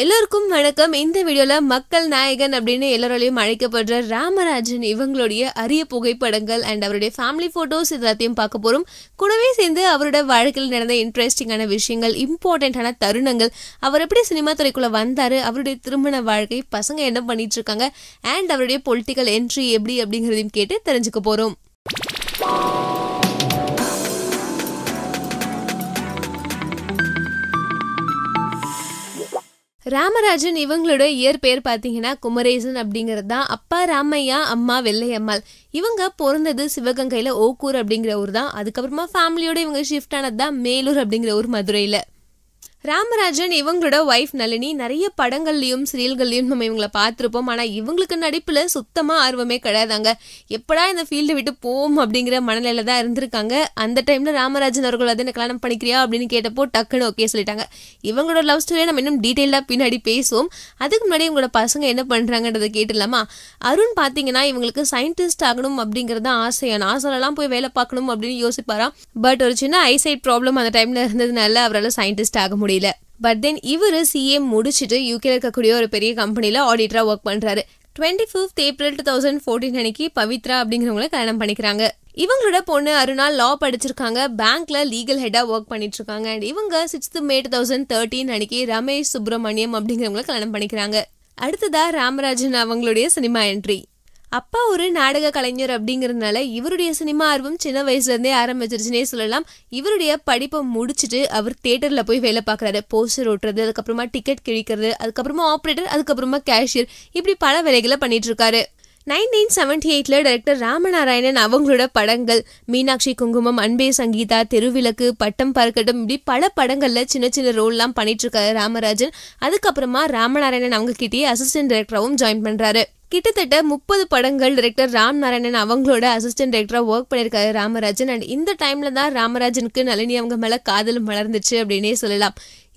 எல்லோருக்கும் வணக்கம் இந்த வீடியோவில் மக்கள் நாயகன் அப்படின்னு எல்லோராலையும் அழைக்கப்படுற ராமராஜன் இவங்களுடைய அரிய புகைப்படங்கள் அண்ட் அவருடைய ஃபேமிலி ஃபோட்டோஸ் எல்லாத்தையும் பார்க்க போகிறோம் கூடவே சேர்ந்து அவரோட வாழ்க்கையில் நடந்த இன்ட்ரெஸ்டிங்கான விஷயங்கள் இம்பார்ட்டண்ட்டான தருணங்கள் அவர் எப்படி சினிமா துறைக்குள்ளே வந்தார் அவருடைய திருமண வாழ்க்கை பசங்க என்ன பண்ணிகிட்ருக்காங்க அண்ட் அவருடைய பொலிட்டிக்கல் என்ட்ரி எப்படி அப்படிங்கிறதையும் கேட்டு தெரிஞ்சுக்க போகிறோம் ராமராஜன் இவங்களோட இயற்பெயர் பார்த்தீங்கன்னா குமரேசன் அப்படிங்கிறது தான் அப்பா ராமையா அம்மா வெள்ளையம்மாள் இவங்க பிறந்தது சிவகங்கையில் ஓக்கூர் அப்படிங்கிற ஊர் தான் அதுக்கப்புறமா ஃபேமிலியோட இவங்க ஷிஃப்ட் ஆனது தான் மேலூர் அப்படிங்கிற ஊர் மதுரையில் ராமராஜன் இவங்களோட ஒய்ஃப் நளினி நிறைய படங்கள்லையும் சீரியல்கள்லையும் நம்ம இவங்களை பார்த்துருப்போம் ஆனால் இவங்களுக்கு நடிப்பில் சுத்தமாக ஆர்வமே கிடையாதாங்க எப்படா இந்த ஃபீல்டை விட்டு போவோம் அப்படிங்கிற மனநிலையில் தான் இருந்திருக்காங்க அந்த டைமில் ராமராஜன் அவர்கள் வந்து கல்யாணம் பண்ணிக்கிறியா அப்படின்னு கேட்டப்போ டக்குன்னு ஓகே சொல்லிட்டாங்க இவங்களோட லவ் ஸ்டோரியை நம்ம இன்னும் டீட்டெயிலாக பின்னாடி பேசுவோம் அதுக்கு முன்னாடி இவங்களோட பசங்க என்ன பண்ணுறாங்கன்றதை கேட்டுலாமா அருண் பார்த்தீங்கன்னா இவங்களுக்கு சயின்டிஸ்ட் ஆகணும் அப்படிங்கிறது ஆசையான ஆசைலாம் போய் வேலை பார்க்கணும் அப்படின்னு யோசிப்பாராம் பட் ஒரு சின்ன ஐசைட் ப்ராப்ளம் அந்த டைமில் இருந்ததுனால அவரால் சயின்டிஸ்ட் ஆக முடியும் முடியல பட் தென் இவர் சிஎம் முடிச்சுட்டு யூகேல இருக்கக்கூடிய ஒரு பெரிய கம்பெனியில் ஆடிட்டராக ஒர்க் பண்ணுறாரு twenty fifth April two thousand fourteen அன்னைக்கு பவித்ரா அப்படிங்கிறவங்கள கல்யாணம் பண்ணிக்கிறாங்க இவங்களோட பொண்ணு அருணா லா படிச்சிருக்காங்க பேங்க்ல லீகல் ஹெட்டா ஒர்க் பண்ணிட்டு இருக்காங்க அண்ட் இவங்க sixth May two thousand thirteen அன்னைக்கு ரமேஷ் சுப்பிரமணியம் அப்படிங்கிறவங்கள கல்யாணம் பண்ணிக்கிறாங்க அடுத்ததா ராமராஜன் அவங்களுடைய சினிமா என்ட்ரி அப்பா ஒரு நாடக கலைஞர் அப்படிங்கிறதுனால இவருடைய சினிமா ஆர்வம் சின்ன வயசுலேருந்தே ஆரம்பிச்சிருச்சுனே சொல்லலாம் இவருடைய படிப்பை முடிச்சுட்டு அவர் தேட்டரில் போய் வேலை பார்க்குறாரு போஸ்டர் ஓட்டுறது அதுக்கப்புறமா டிக்கெட் கிழிக்கிறது அதுக்கப்புறமா ஆப்ரேட்டர் அதுக்கப்புறமா கேஷியர் இப்படி பல வேலைகளை பண்ணிட்டு இருக்காரு நைன்டீன் செவன்டி எயிட்ல டைரக்டர் ராமநாராயணன் அவங்களோட படங்கள் மீனாட்சி குங்குமம் அன்பே சங்கீதா தெருவிளக்கு பட்டம் பறக்கட்டும் இப்படி பல படங்கள்ல சின்ன சின்ன ரோல்லாம் பண்ணிட்டு இருக்காரு ராமராஜன் அதுக்கப்புறமா ராமநாராயணன் அவங்க கிட்டே அசிஸ்டன்ட் டைரக்டராகவும் ஜாயின் பண்றாரு கிட்டத்தட்ட முப்பது படங்கள் டிரெக்டர் ராம் நாராயணன் அவங்களோட அசிஸ்டன்ட் டிரெக்டராக ஒர்க் பண்ணியிருக்காரு ராமராஜன் அண்ட் இந்த டைமில் தான் ராமராஜனுக்கு நளினி அவங்க மேலே காதலும் வளர்ந்துச்சு அப்படின்னே சொல்லலாம்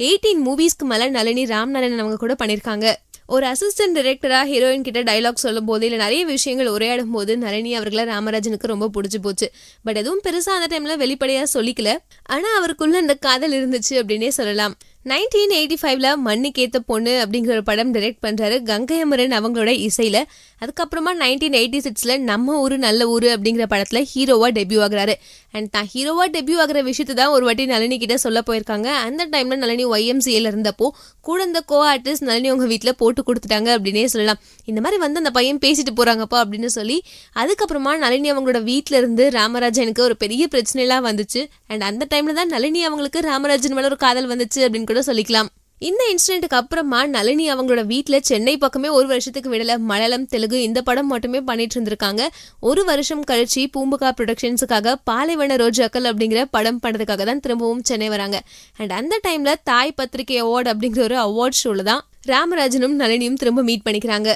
எயிட்டீன் மூவிஸ்க்கு மேலே நளினி ராம் நாராயணன் அவங்க கூட பண்ணியிருக்காங்க ஒரு அசிஸ்டன்ட் டிரெக்டராக ஹீரோயின் கிட்ட டைலாக் சொல்லும் போது இல்லை நிறைய விஷயங்கள் உரையாடும் போது நரணி அவர்களை ராமராஜனுக்கு ரொம்ப பிடிச்சி போச்சு பட் எதுவும் பெருசாக அந்த டைமில் வெளிப்படையாக சொல்லிக்கல ஆனால் அவருக்குள்ள அந்த காதல் இருந்துச்சு அப்படின்னே சொல்லலாம் நைன்டீன் எயிட்டி ஃபைவ்ல மண்ணுக்கேத்த பொண்ணு அப்படிங்கிற ஒரு படம் டைரக்ட் பண்ணுறாரு கங்கை அமரன் அவங்களோட இசையில் அதுக்கப்புறமா நைன்டீன் எயிட்டி சிக்ஸில் நம்ம ஊர் நல்ல ஊர் அப்படிங்கிற படத்தில் ஹீரோவாக டெபியூ ஆகிறாரு அண்ட் தான் ஹீரோவாக டெபியூ ஆகிற விஷயத்தை தான் ஒரு வாட்டி நளினி கிட்ட சொல்ல போயிருக்காங்க அந்த டைமில் நளினி ஒய்எம்சியில் இருந்தப்போ கூட இந்த கோ ஆர்டிஸ்ட் நளினி உங்கள் வீட்டில் போட்டு கொடுத்துட்டாங்க அப்படின்னே சொல்லலாம் இந்த மாதிரி வந்து அந்த பையன் பேசிட்டு போகிறாங்கப்பா அப்படின்னு சொல்லி அதுக்கப்புறமா நளினி அவங்களோட வீட்டில் இருந்து ராமராஜனுக்கு ஒரு பெரிய பிரச்சனையெல்லாம் வந்துச்சு அண்ட் அந்த டைமில் தான் நளினி அவங்களுக்கு ராமராஜன் மேலே ஒரு காதல் வந்துச்சு அப்படின்னு கூட சொல்லிக்கலாம் இந்த இன்சிடென்ட்டுக்கு அப்புறமா நளினி அவங்களோட வீட்டில் சென்னை பக்கமே ஒரு வருஷத்துக்கு விடல மலையாளம் தெலுங்கு இந்த படம் மட்டுமே பண்ணிட்டு இருந்திருக்காங்க ஒரு வருஷம் கழிச்சு பூம்புகா ப்ரொடக்ஷன்ஸுக்காக பாலைவன ரோஜாக்கள் அப்படிங்கிற படம் பண்ணதுக்காக தான் திரும்பவும் சென்னை வராங்க அண்ட் அந்த டைம்ல தாய் பத்திரிகை அவார்டு அப்படிங்கிற ஒரு அவார்ட் ஷோல தான் ராமராஜனும் நளினியும் திரும்ப மீட் பண்ணிக்கிறாங்க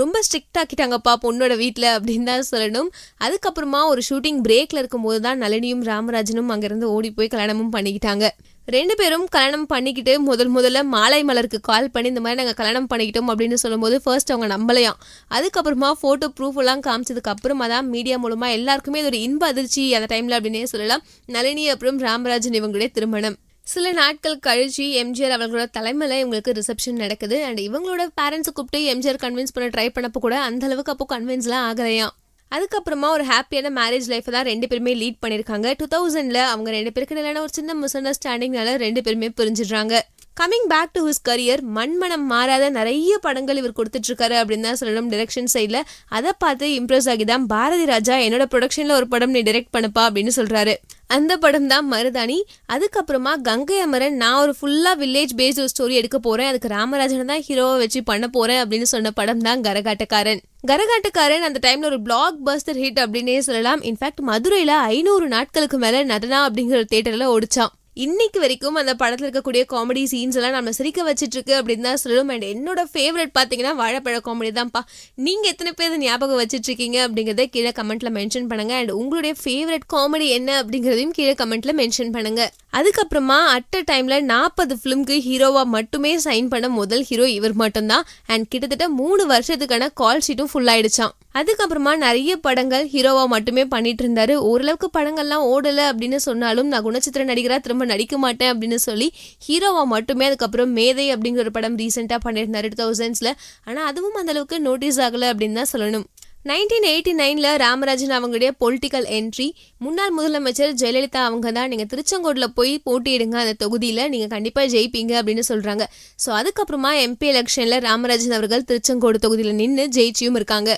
ரொம்ப ஸ்ட்ரிக்ட் ஆக்கிட்டாங்கப்பா பொண்ணோட வீட்டில் அப்படின்னு தான் சொல்லணும் அதுக்கப்புறமா ஒரு ஷூட்டிங் பிரேக்ல இருக்கும்போது தான் நளினியும் ராமராஜனும் அங்கேருந்து ஓடி போய் கல்யாணமும் பண்ணிக்கிட்டாங்க ரெண்டு பேரும் கல்யாணம் பண்ணிக்கிட்டு முதல் முதல்ல மாலை மலருக்கு கால் பண்ணி இந்த மாதிரி நாங்கள் கல்யாணம் பண்ணிக்கிட்டோம் அப்படின்னு சொல்லும்போது ஃபர்ஸ்ட் அவங்க நம்பலையாம் அதுக்கப்புறமா ஃபோட்டோ ப்ரூஃப் எல்லாம் காமிச்சதுக்கு அப்புறமா தான் மீடியா மூலமாக எல்லாருக்குமே அது ஒரு இன்ப அதிர்ச்சி அந்த டைமில் அப்படின்னே சொல்லலாம் நளினி அப்புறம் ராமராஜன் இவங்களுடைய திருமணம் சில நாட்கள் கழிச்சு எம்ஜிஆர் அவர்களோட தலைமையில் இவங்களுக்கு ரிசப்ஷன் நடக்குது அண்ட் இவங்களோட பேரண்ட்ஸை கூப்பிட்டு எம்ஜிஆர் கன்வின்ஸ் பண்ண ட்ரை பண்ணப்போ கூட அந்தளவுக்கு அப்போது அப்போ கன்வின்ஸ்லாம் ஆகலையாம் அதுக்கப்புறமா ஒரு ஹாப்பியான மேரேஜ் லைஃப்பை தான் ரெண்டு பேருமே லீட் பண்ணியிருக்காங்க டூ தௌசண்டில் அவங்க ரெண்டு பேருக்கு நிலையான ஒரு சின்ன மிஸ் அண்டர்ஸ்டாண்டிங்னால ரெண்டு பேருமே புரிஞ்சிடுறாங்க coming back to his career மண்மனம் மாறாத நிறைய படங்கள் இவர் கொடுத்துட்ருக்காரு அப்படின்னு தான் சொல்லணும் டிரெக்ஷன் சைடில் அதை பார்த்து இம்ப்ரெஸ் ஆகி தான் பாரதி ராஜா என்னோட ப்ரொடக்ஷனில் ஒரு படம் நீ டிரெக்ட் பண்ணப்பா அப்படின்னு சொல்கிறாரு அந்த படம் தான் மருதாணி அதுக்கப்புறமா கங்கை அமரன் நான் ஒரு ஃபுல்லாக வில்லேஜ் பேஸ்ட் ஒரு ஸ்டோரி எடுக்க போகிறேன் அதுக்கு ராமராஜனை தான் ஹீரோவை வச்சு பண்ண போகிறேன் அப்படின்னு சொன்ன படம் தான் கரகாட்டக்காரன் கரகாட்டக்காரன் அந்த டைம்ல ஒரு பிளாக் பஸ்டர் ஹிட் அப்படின்னே சொல்லலாம் இன்ஃபேக்ட் மதுரையில ஐநூறு நாட்களுக்கு மேல நடனா அப்படிங்கிற தேட்டர்ல ஓடிச்சான் இன்னைக்கு வரைக்கும் அந்த படத்தில் இருக்கக்கூடிய காமெடி சீன்ஸ் எல்லாம் நம்ம சிரிக்க வச்சுட்டு இருக்கு அப்படின்னு தான் சொல்லணும் அண்ட் என்னோட ஃபேவரட் பார்த்தீங்கன்னா வாழைப்பழ காமெடி தான்ப்பா நீங்கள் எத்தனை பேர் ஞாபகம் வச்சுட்டு இருக்கீங்க அப்படிங்கிறத கீழே கமெண்ட்டில் மென்ஷன் பண்ணுங்க அண்ட் உங்களுடைய ஃபேவரட் காமெடி என்ன அப்படிங்கிறதையும் கீழே கமெண்ட்டில் மென்ஷன் பண்ணுங்க அதுக்கப்புறமா அட் அ டைமில் நாற்பது ஃபிலிம்க்கு ஹீரோவாக மட்டுமே சைன் பண்ண முதல் ஹீரோ இவர் மட்டும்தான் அண்ட் கிட்டத்தட்ட மூணு வருஷத்துக்கான கால் ஷீட்டும் ஃபுல் ஆயிடுச்சான் அதுக்கப்புறமா நிறைய படங்கள் ஹீரோவாக மட்டுமே பண்ணிட்டு இருந்தாரு ஓரளவுக்கு படங்கள்லாம் ஓடலை அப்படின்னு சொன்னாலும் நான் குணச்சித்திர நடிகரா திரும்ப நடிக்க மாட்டேன் அப்படின்னு சொல்லி ஹீரோவாக மட்டுமே அதுக்கப்புறம் மேதை அப்படிங்கிற ஒரு படம் ரீசெண்டாக பண்ணியிருந்தார் டூ தௌசண்ட்ஸில் ஆனால் அதுவும் அந்தளவுக்கு நோட்டீஸ் ஆகலை அப்படின்னு தான் சொல்லணும் நைன்டீன் எயிட்டி நைனில் ராமராஜன் அவங்களுடைய பொலிட்டிக்கல் என்ட்ரி முன்னாள் முதலமைச்சர் ஜெயலலிதா அவங்க தான் நீங்கள் திருச்செங்கோட்டில் போய் போட்டியிடுங்க அந்த தொகுதியில் நீங்கள் கண்டிப்பாக ஜெயிப்பீங்க அப்படின்னு சொல்கிறாங்க ஸோ அதுக்கப்புறமா எம்பி எலெக்ஷனில் ராமராஜன் அவர்கள் திருச்செங்கோடு தொகுதியில் நின்று ஜெயிச்சியும் இருக்காங்க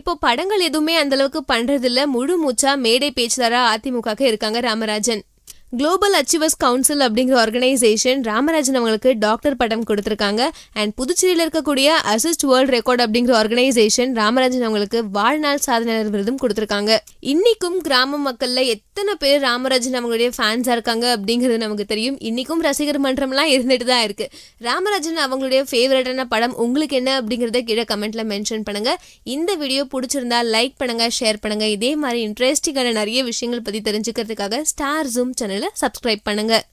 இப்போ படங்கள் எதுவுமே அந்தளவுக்கு பண்ணுறதில்ல முழு மூச்சா மேடை பேச்சுதாராக அதிமுகவுக்கு இருக்காங்க ராமராஜன் குளோபல் அச்சீவர்ஸ் கவுன்சில் அப்படிங்கிற ஆர்கனைசேஷன் ராமராஜன் அவங்களுக்கு டாக்டர் பட்டம் கொடுத்துருக்காங்க அண்ட் புதுச்சேரியில் இருக்கக்கூடிய அசிஸ்ட் வேர்ல்ட் ரெக்கார்ட் அப்படிங்கிற ஆர்கனைசேஷன் ராமராஜன் அவங்களுக்கு வாழ்நாள் சாதனையாளர் விருதும் கொடுத்துருக்காங்க இன்னைக்கும் கிராம மக்கள்ல எத்தனை பேர் ராமராஜன் அவங்களுடைய ஃபேன்ஸாக இருக்காங்க அப்படிங்கிறது நமக்கு தெரியும் இன்னைக்கும் ரசிகர் மன்றம்லாம் இருந்துட்டு தான் இருக்கு ராமராஜன் அவங்களுடைய ஃபேவரட்டான படம் உங்களுக்கு என்ன அப்படிங்கிறத கீழே கமெண்ட்ல மென்ஷன் பண்ணுங்க இந்த வீடியோ பிடிச்சிருந்தா லைக் பண்ணுங்க ஷேர் பண்ணுங்க இதே மாதிரி இன்ட்ரெஸ்டிங்கான நிறைய விஷயங்கள் பத்தி தெரிஞ்சுக்கிறதுக்காக ஸ்டார் ஜூம் சேனல் சேனலை சப்ஸ்கிரைப் பண்ணுங்கள்